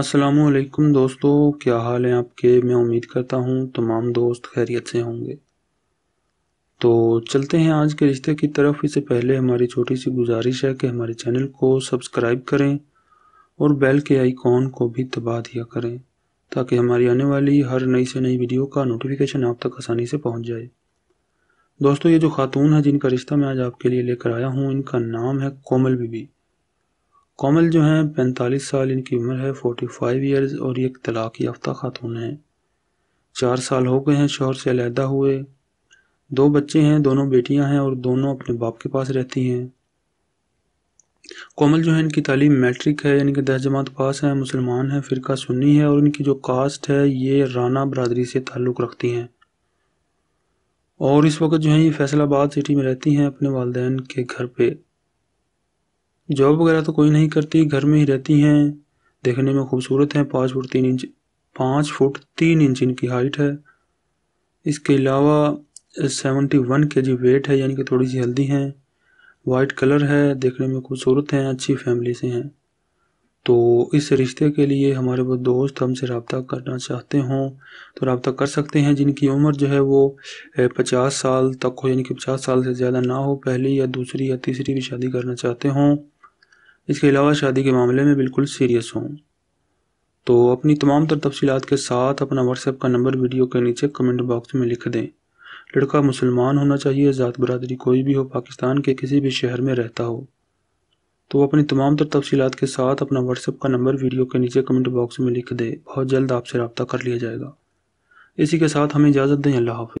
असलम दोस्तों क्या हाल है आपके मैं उम्मीद करता हूँ तमाम दोस्त खैरियत से होंगे तो चलते हैं आज के रिश्ते की तरफ इससे पहले हमारी छोटी सी गुजारिश है कि हमारे चैनल को सब्सक्राइब करें और बेल के आइकॉन को भी दबा दिया करें ताकि हमारी आने वाली हर नई से नई वीडियो का नोटिफिकेशन आप तक आसानी से पहुँच जाए दोस्तों ये जो खातून है जिनका रिश्ता मैं आज आपके लिए लेकर आया हूँ इनका नाम है कोमल बीबी कोमल जो हैं पैंतालीस साल इनकी उम्र है फोर्टी फाइव ईयर्स और ये एक तलाक याफ्ता खातून हैं चार साल हो गए हैं शोहर से अलहदा हुए दो बच्चे हैं दोनों बेटियां हैं और दोनों अपने बाप के पास रहती हैं कोमल जो है इनकी तालीम मैट्रिक है यानी कि दस जमात पास है मुसलमान हैं फ़िरका सुन्नी है और इनकी जो कास्ट है ये राना बरदरी से ताल्लुक़ रखती हैं और इस वक्त जो है ये फैसलाबाद सिटी में रहती हैं अपने वालदेन के घर पे जॉब वगैरह तो कोई नहीं करती घर में ही रहती हैं देखने में खूबसूरत हैं पाँच फुट तीन इंच पाँच फुट तीन इंच इनकी हाइट है इसके अलावा सेवेंटी वन के जी वेट है यानी कि थोड़ी सी हेल्दी हैं वाइट कलर है देखने में खूबसूरत हैं अच्छी फैमिली से हैं तो इस रिश्ते के लिए हमारे वो दोस्त हमसे रबता करना चाहते हों तो रबता कर सकते हैं जिनकी उम्र जो है वो पचास साल तक हो यानी कि पचास साल से ज़्यादा ना हो पहली या दूसरी या तीसरी भी शादी करना चाहते हों इसके अलावा शादी के मामले में बिल्कुल सीरियस हों तो अपनी तमाम तर तफसीत के साथ अपना व्हाट्सएप का नंबर वीडियो के नीचे कमेंट बॉक्स में लिख दें लड़का मुसलमान होना चाहिए ज़ात बरदरी कोई भी हो पाकिस्तान के किसी भी शहर में रहता हो तो अपनी तमाम तर तफसीत के साथ अपना व्हाट्सएप का नंबर वीडियो के नीचे कमेंट बॉक्स में लिख दें बहुत जल्द आपसे रबता कर लिया जाएगा इसी के साथ हमें इजाज़त दें अल्लाह हाफि